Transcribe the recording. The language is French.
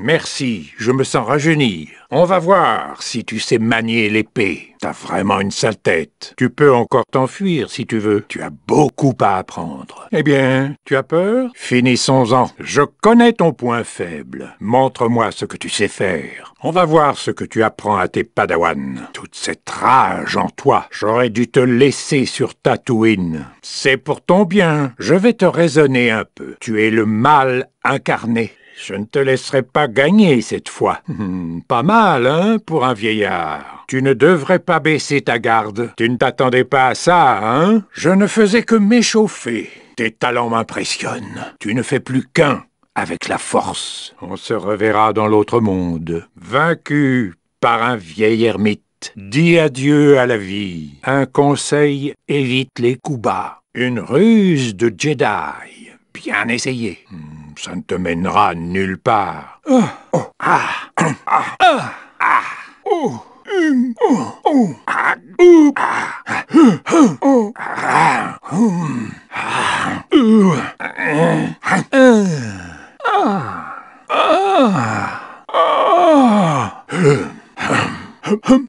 Merci, je me sens rajeunir. On va voir si tu sais manier l'épée. T'as vraiment une sale tête. Tu peux encore t'enfuir si tu veux. Tu as beaucoup à apprendre. Eh bien, tu as peur Finissons-en. Je connais ton point faible. Montre-moi ce que tu sais faire. On va voir ce que tu apprends à tes padawans. Toute cette rage en toi, j'aurais dû te laisser sur Tatooine. C'est pour ton bien. Je vais te raisonner un peu. Tu es le mal incarné. Je ne te laisserai pas gagner cette fois. Hmm, pas mal, hein, pour un vieillard. Tu ne devrais pas baisser ta garde. Tu ne t'attendais pas à ça, hein Je ne faisais que m'échauffer. Tes talents m'impressionnent. Tu ne fais plus qu'un avec la force. On se reverra dans l'autre monde. Vaincu par un vieil ermite. Dis adieu à la vie. Un conseil, évite les coups bas. Une ruse de Jedi. Bien essayé. Hmm ça ne te mènera nulle part. Ah.